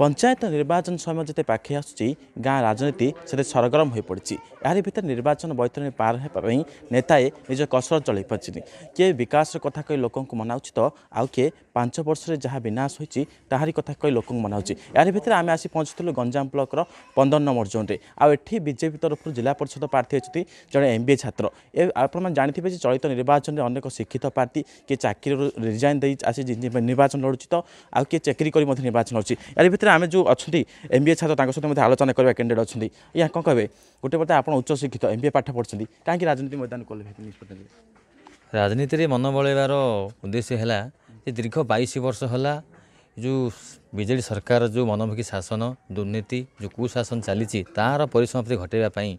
পঞ্চায়েত নির্বাচন সময় যেতে পাখে আসুচি গাঁ রাজনীতি সেটি সরগরম হয়ে পড়ছে এর ভিতরে নির্বাচন বৈতরণী পার হওয়া নেতায়ে নিজ কসরত চলাই পারছে কে বিকাশ কথা কে লোক মনাউছি তো আউ কি পাঁচ বর্ষের যা বিনাশ হয়েছে তাহারি কথা কে লোক মনাউছি এর ভিতরে আমি আসি পৌঁছুলু গঞ্জাম ব্লকর পনের নম্বর জোনরে আঠি বিজেপি তরফ জেলা পরিষদ প্রার্থী অনেক জন এম বি এ ছাত্র এ আপনার জাঁথিবে যে চলিত নির্বাচনের অনেক শিক্ষিত প্রার্থী কি চাকরি রিজাইন দিয়ে আসি নির্বাচন লড়ুছি তো আউ কি চাকরি করে নির্বাচন লড়ুছি এর ভিতরে ଭିତରେ ଆମେ ଯେଉଁ ଅଛନ୍ତି ଏମ୍ ବି ଏ ଛାତ୍ର ତାଙ୍କ ସହିତ ମଧ୍ୟ ଆଲୋଚନା କରିବା କ୍ୟାଣ୍ଡିଡେଟ୍ ଅଛନ୍ତି ଏହା କ'ଣ କହିବେ ଗୋଟେ ପଟେ ଆପଣ ଉଚ୍ଚ ଶିକ୍ଷିତ ଏମ୍ ବି ଏ ପାଠ ପଢ଼ୁଛନ୍ତି କାହିଁକି ରାଜନୀତି ମଇଦାନ କଲେ ଭିତରେ ନିଷ୍ପତ୍ତି ରାଜନୀତିରେ ମନ ବଳେଇବାର ଉଦ୍ଦେଶ୍ୟ ହେଲା ଯେ ଦୀର୍ଘ ବାଇଶ ବର୍ଷ ହେଲା ଯେଉଁ ବିଜେଡ଼ି ସରକାର ଯେଉଁ ମନମୁଖୀ ଶାସନ ଦୁର୍ନୀତି ଯେଉଁ କୁଶାସନ ଚାଲିଛି ତାହାର ପରିସମାପ୍ତି ଘଟାଇବା ପାଇଁ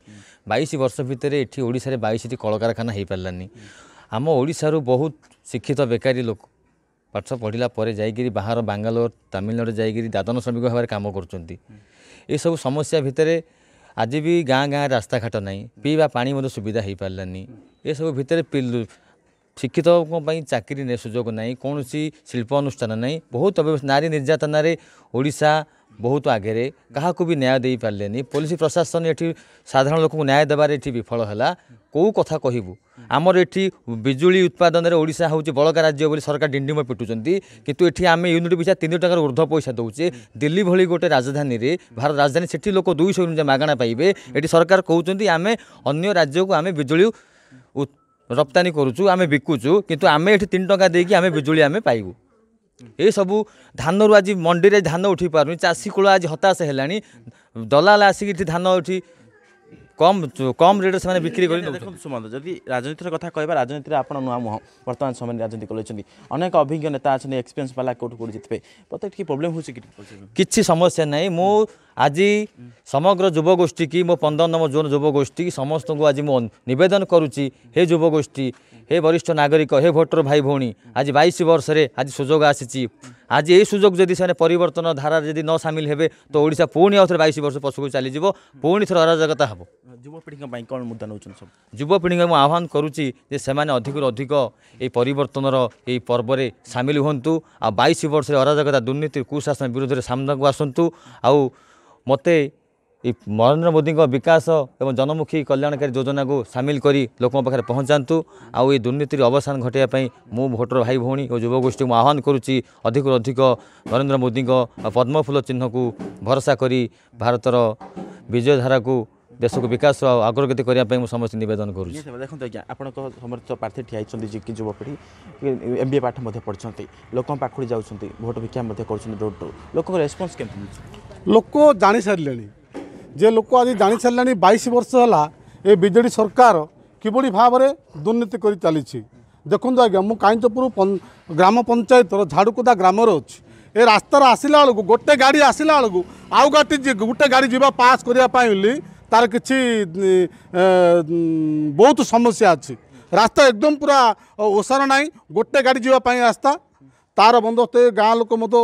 ବାଇଶ ବର୍ଷ ଭିତରେ ଏଠି ଓଡ଼ିଶାରେ ବାଇଶଟି କଳକାରଖାନା ହୋଇପାରିଲାନି ଆମ ଓଡ଼ିଶାରୁ ବହୁତ ଶିକ୍ଷିତ ବେକାରୀ ଲୋକ ପାଠ ପଢ଼ିଲା ପରେ ଯାଇକିରି ବାହାର ବାଙ୍ଗାଲୋର ତାମିଲନାଡ଼ୁ ଯାଇକିରି ଦାଦନ ଶ୍ରମିକ ଭାବରେ କାମ କରୁଛନ୍ତି ଏସବୁ ସମସ୍ୟା ଭିତରେ ଆଜି ବି ଗାଁ ଗାଁ ରାସ୍ତାଘାଟ ନାହିଁ ପିଇବା ପାଣି ମଧ୍ୟ ସୁବିଧା ହୋଇପାରିଲାନି ଏସବୁ ଭିତରେ ଶିକ୍ଷିତଙ୍କ ପାଇଁ ଚାକିରି ସୁଯୋଗ ନାହିଁ କୌଣସି ଶିଳ୍ପାନୁଷ୍ଠାନ ନାହିଁ ବହୁତ ନାରୀ ନିର୍ଯାତନାରେ ଓଡ଼ିଶା ବହୁତ ଆଗରେ କାହାକୁ ବି ନ୍ୟାୟ ଦେଇପାରିଲେନି ପୋଲିସ ପ୍ରଶାସନ ଏଠି ସାଧାରଣ ଲୋକଙ୍କୁ ନ୍ୟାୟ ଦେବାରେ ଏଠି ବିଫଳ ହେଲା କେଉଁ କଥା କହିବୁ ଆମର ଏଠି ବିଜୁଳି ଉତ୍ପାଦନରେ ଓଡ଼ିଶା ହେଉଛି ବଳକା ରାଜ୍ୟ ବୋଲି ସରକାର ଡିଣ୍ଡିମ ପିଟୁଛନ୍ତି କିନ୍ତୁ ଏଠି ଆମେ ୟୁନିଟ୍ ପିଛା ତିନି ଟଙ୍କାର ଉର୍ଦ୍ଧ୍ୱ ପଇସା ଦେଉଛେ ଦିଲ୍ଲୀ ଭଳି ଗୋଟେ ରାଜଧାନୀରେ ଭାରତ ରାଜଧାନୀ ସେଠି ଲୋକ ଦୁଇଶହ ୟୁନିଟ୍ ମାଗଣା ପାଇବେ ଏଠି ସରକାର କହୁଛନ୍ତି ଆମେ ଅନ୍ୟ ରାଜ୍ୟକୁ ଆମେ ବିଜୁଳି ରପ୍ତାନି କରୁଛୁ ଆମେ ବିକୁଛୁ କିନ୍ତୁ ଆମେ ଏଠି ତିନି ଟଙ୍କା ଦେଇକି ଆମେ ବିଜୁଳି ଆମେ ପାଇବୁ ଏସବୁ ଧାନରୁ ଆଜି ମଣ୍ଡିରେ ଧାନ ଉଠି ପାରୁନି ଚାଷୀ କୂଳ ଆଜି ହତାଶ ହେଲାଣି ଦଲାଲ ଆସିକି ଏଠି ଧାନ ଏଠି কম কম রেটে সে বিক্রি করে দেখুন শুণতু যদি রাজনীতির কথা কহবা রাজনীতির আপনার নূয়া মুহ বর্তমান সময় রাজনীতি কলেছেন অনেক অভিজ্ঞ নেতা আছেন এক্সপিরিয়েন্স বালা কোটি কোটি জিতবে প্রত্যেক কি প্রোবলেম হচ্ছে কি কিছু সমস্যা নাই মু আজি সমগ্র যুবগোষ্ঠী কি মো পনেরো নম্বর জোন যুবগোষ্ঠী সমস্ত আজি মু নিবেদন করুছি হে যুবগোষ্ঠী हे ବରିଷ୍ଠ ନାଗରିକ ହେ ଭୋଟର ଭାଇ ଭଉଣୀ ଆଜି ବାଇଶ ବର୍ଷରେ ଆଜି ସୁଯୋଗ ଆସିଛି ଆଜି ଏହି ସୁଯୋଗ ଯଦି ସେମାନେ ପରିବର୍ତ୍ତନ ଧାରାରେ ଯଦି ନ ସାମିଲ ହେବେ ତ ଓଡ଼ିଶା ପୁଣି ଆଉଥରେ ବାଇଶ ବର୍ଷ ପଛକୁ ଚାଲିଯିବ ପୁଣି ଥରେ ଅରାଜକତା ହେବ ଯୁବପିଢ଼ିଙ୍କ ପାଇଁ କ'ଣ ମୁଦ୍ଦା ନେଉଛନ୍ତି ସବୁ ଯୁବପିଢ଼ିଙ୍କୁ ମୁଁ ଆହ୍ୱାନ କରୁଛି ଯେ ସେମାନେ ଅଧିକରୁ ଅଧିକ ଏହି ପରିବର୍ତ୍ତନର ଏହି ପର୍ବରେ ସାମିଲ ହୁଅନ୍ତୁ ଆଉ ବାଇଶ ବର୍ଷରେ ଅରାଜକତା ଦୁର୍ନୀତି କୁଶାସନ ବିରୋଧରେ ସାମ୍ନାକୁ ଆସନ୍ତୁ ଆଉ ମୋତେ ନରେନ୍ଦ୍ର ମୋଦିଙ୍କ ବିକାଶ ଏବଂ ଜନମୁଖୀ କଲ୍ୟାଣକାରୀ ଯୋଜନାକୁ ସାମିଲ କରି ଲୋକଙ୍କ ପାଖରେ ପହଞ୍ଚାନ୍ତୁ ଆଉ ଏ ଦୁର୍ନୀତିର ଅବସାନ ଘଟାଇବା ପାଇଁ ମୁଁ ଭୋଟର ଭାଇ ଭଉଣୀ ଓ ଯୁବଗୋଷ୍ଠୀ ମୁଁ ଆହ୍ୱାନ କରୁଛି ଅଧିକରୁ ଅଧିକ ନରେନ୍ଦ୍ର ମୋଦିଙ୍କ ପଦ୍ମଫୁଲ ଚିହ୍ନକୁ ଭରସା କରି ଭାରତର ବିଜୟ ଧାରାକୁ ଦେଶକୁ ବିକାଶ ଆଉ ଅଗ୍ରଗତି କରିବା ପାଇଁ ମୁଁ ସମସ୍ତେ ନିବେଦନ କରୁଛି ଦେଖନ୍ତୁ ଆଜ୍ଞା ଆପଣଙ୍କ ସମର୍ଥ ପ୍ରାର୍ଥୀ ଠିଆ ହେଇଛନ୍ତି ଯିଏକି ଯୁବପିଢ଼ି ଏମ୍ ବି ଏ ପାଠ ମଧ୍ୟ ପଢ଼ିଛନ୍ତି ଲୋକଙ୍କ ପାଖକୁ ଯାଉଛନ୍ତି ଭୋଟ ଭିକ୍ଷା ମଧ୍ୟ କରୁଛନ୍ତି ଡୋର ଡୋର ଲୋକଙ୍କ ରେସ୍ପନ୍ସ କେମିତି ଲୋକ ଜାଣିସାରିଲେଣି যে লোক আজ জাঁ জাঁসারে বাইশ বর্ষ হল এই বিজেডি সরকার কিভাবে ভাবে দুর্নীতি করে চালছে দেখুন আজ্ঞা মু কাইতপুর গ্রাম পঞ্চায়েতর ঝাড়ুকুদা গ্রামের অছি এ রাস্তার আসলা বেড়ে গোটে গাড়ি আসলা বেড়ে আউ গাটি গোটে গাড়ি যা পাস করা বলে তার কিছু বহুত সমস্যা আছে রাস্তা একদম পুরা ওসার নাই গোটে গাড়ি যা রাস্তা তার বন্দোবস্ত গাঁ লোক মতো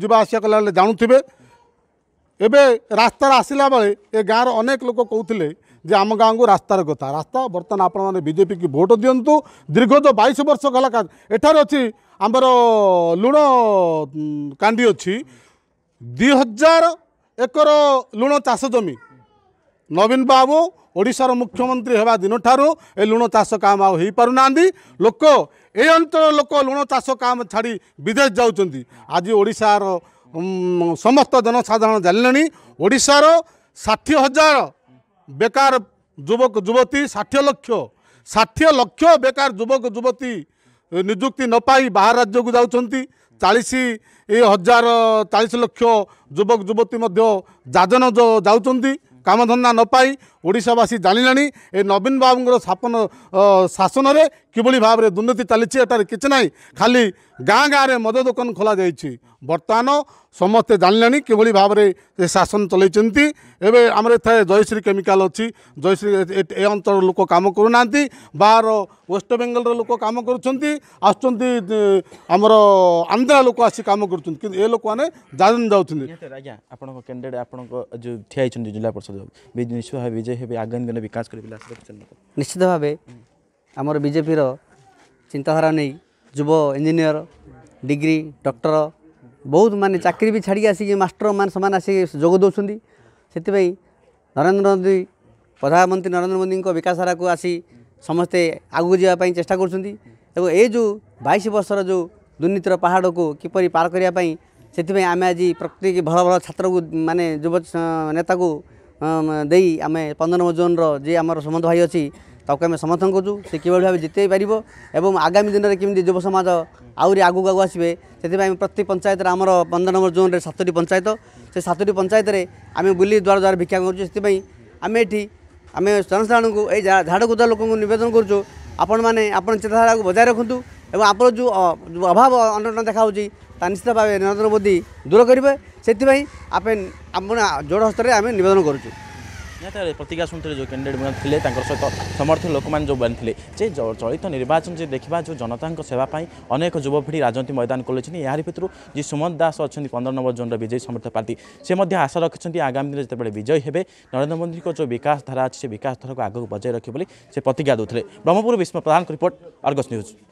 যা আসা কলা জাণুবে ଏବେ ରାସ୍ତାରେ ଆସିଲା ବେଳେ ଏ ଗାଁର ଅନେକ ଲୋକ କହୁଥିଲେ ଯେ ଆମ ଗାଁକୁ ରାସ୍ତାର କଥା ରାସ୍ତା ବର୍ତ୍ତମାନ ଆପଣମାନେ ବିଜେପିକୁ ଭୋଟ୍ ଦିଅନ୍ତୁ ଦୀର୍ଘତଃ ବାଇଶ ବର୍ଷ ଗଲା ଏଠାରେ ଅଛି ଆମର ଲୁଣ କାଣ୍ଡି ଅଛି ଦୁଇ ହଜାର ଏକର ଲୁଣ ଚାଷ ଜମି ନବୀନ ବାବୁ ଓଡ଼ିଶାର ମୁଖ୍ୟମନ୍ତ୍ରୀ ହେବା ଦିନଠାରୁ ଏ ଲୁଣ ଚାଷ କାମ ଆଉ ହେଇପାରୁନାହାନ୍ତି ଲୋକ ଏ ଅଞ୍ଚଳ ଲୋକ ଲୁଣ ଚାଷ କାମ ଛାଡ଼ି ବିଦେଶ ଯାଉଛନ୍ତି ଆଜି ଓଡ଼ିଶାର ସମସ୍ତ ଜନସାଧାରଣ ଜାଣିଲେଣି ଓଡ଼ିଶାର ଷାଠିଏ ହଜାର ବେକାର ଯୁବକ ଯୁବତୀ ଷାଠିଏ ଲକ୍ଷ ଷାଠିଏ ଲକ୍ଷ ବେକାର ଯୁବକ ଯୁବତୀ ନିଯୁକ୍ତି ନ ପାଇ ବାହାର ରାଜ୍ୟକୁ ଯାଉଛନ୍ତି ଚାଳିଶ ହଜାର ଚାଳିଶ ଲକ୍ଷ ଯୁବକ ଯୁବତୀ ମଧ୍ୟ ଯାଜନ ଯାଉଛନ୍ତି କାମଧନ୍ଦା ନ ପାଇ ଓଡ଼ିଶାବାସୀ ଜାଣିଲାଣି ଏ ନବୀନ ବାବୁଙ୍କର ଶାସନ ଶାସନରେ କିଭଳି ଭାବରେ ଦୁର୍ନୀତି ଚାଲିଛି ଏଠାରେ କିଛି ନାହିଁ ଖାଲି ଗାଁ ଗାଁରେ ମଦ ଦୋକାନ ଖୋଲାଯାଇଛି ବର୍ତ୍ତମାନ ସମସ୍ତେ ଜାଣିଲେଣି କିଭଳି ଭାବରେ ସେ ଶାସନ ଚଲେଇଛନ୍ତି ଏବେ ଆମର ଏଠାରେ ଜୟଶ୍ରୀ କେମିକାଲ ଅଛି ଜୟଶ୍ରୀ ଏ ଅଞ୍ଚଳର ଲୋକ କାମ କରୁନାହାନ୍ତି ବାହାର ୱେଷ୍ଟବେଙ୍ଗଲର ଲୋକ କାମ କରୁଛନ୍ତି ଆସୁଛନ୍ତି ଆମର ଆନ୍ଧ୍ରା ଲୋକ ଆସି କାମ କରୁଛନ୍ତି କିନ୍ତୁ ଏ ଲୋକମାନେ ଜାଣି ଯାଉଛନ୍ତି ଆଜ୍ଞା ଆପଣଙ୍କ କ୍ୟାଣ୍ଡିଡେଟ୍ ଆପଣଙ୍କ ଯେଉଁ ଠିଆ ହେଇଛନ୍ତି ଜିଲ୍ଲା ପରିଷଦ ବିଜୟ ବିଜୟ ହେବେ ଆଗାମୀ ଦିନ ବିକାଶ କରିବେ ବୋଲି ଆଶା ରଖିଛନ୍ତି ନିଶ୍ଚିତ ଭାବେ ଆମର ବିଜେପିର ଚିନ୍ତାଧାରା ନେଇ ଯୁବ ଇଞ୍ଜିନିୟର ଡିଗ୍ରୀ ଡକ୍ଟର ବହୁତ ମାନେ ଚାକିରି ବି ଛାଡ଼ିକି ଆସିକି ମାଷ୍ଟରମାନେ ସେମାନେ ଆସିକି ଯୋଗ ଦେଉଛନ୍ତି ସେଥିପାଇଁ ନରେନ୍ଦ୍ର ମୋଦି ପ୍ରଧାନମନ୍ତ୍ରୀ ନରେନ୍ଦ୍ର ମୋଦିଙ୍କ ବିକାଶଧାରାକୁ ଆସି ସମସ୍ତେ ଆଗକୁ ଯିବା ପାଇଁ ଚେଷ୍ଟା କରୁଛନ୍ତି ଏବଂ ଏ ଯେଉଁ ବାଇଶ ବର୍ଷର ଯେଉଁ ଦୁର୍ନୀତିର ପାହାଡ଼କୁ କିପରି ପାର କରିବା ପାଇଁ ସେଥିପାଇଁ ଆମେ ଆଜି ପ୍ରତ୍ୟେକ ଭଲ ଭଲ ଛାତ୍ରକୁ ମାନେ ଯୁବ ନେତାକୁ ଦେଇ ଆମେ ପନ୍ଦରମ ଜୋନ୍ର ଯିଏ ଆମର ସୁମନ୍ତ ଭାଇ ଅଛି ତାକୁ ଆମେ ସମର୍ଥନ କରୁଛୁ ସେ କିଭଳି ଭାବେ ଜିତେଇ ପାରିବ ଏବଂ ଆଗାମୀ ଦିନରେ କେମିତି ଯୁବ ସମାଜ ଆହୁରି ଆଗକୁ ଆଗକୁ ଆସିବେ ସେଥିପାଇଁ ଆମେ ପ୍ରତି ପଞ୍ଚାୟତରେ ଆମର ପନ୍ଦର ନମ୍ବର ଜୋନ୍ରେ ସାତଟି ପଞ୍ଚାୟତ ସେ ସାତଟି ପଞ୍ଚାୟତରେ ଆମେ ବୁଲି ଦ୍ୱାର ଦ୍ୱାର ଭିକ୍ଷା କରୁଛୁ ସେଥିପାଇଁ ଆମେ ଏଠି ଆମେ ଜନସାଧାରଣଙ୍କୁ ଏଇ ଝାଡ଼କୁଦା ଲୋକଙ୍କୁ ନିବେଦନ କରୁଛୁ ଆପଣମାନେ ଆପଣ ଚିନ୍ତାଧାରାକୁ ବଜାୟ ରଖନ୍ତୁ ଏବଂ ଆପଣର ଯେଉଁ ଅଭାବ ଅନଟନ ଦେଖାହେଉଛି निश्चित भावे नरेन्द्र मोदी दूर गरेपे जोड हस्तरे निवेदन गर्छु प्रतिज्ञा शुन्थे क्यान्डिडेट थिए त सहित समर्थ लोक जो बनिले चाहिँ चलित निर्वाचन जे देखा जो जनताको अनेक जुवपिढी राजनीति मैदान खोलिने या भित्र जिमन दास अहिले पन्ध्र नम्बर जोनर विजय समर्थ पार्टी से सिमा आशा र आगामी दिन जे विजय हेर्दै नरेन्द्र मोदीको जो विकास धारा से वास धाराको आगो बजार से प्रतिज्ञा देउले ब्रह्मपुर विश्व प्रधान रिपोर्ट अर्गस न्यूज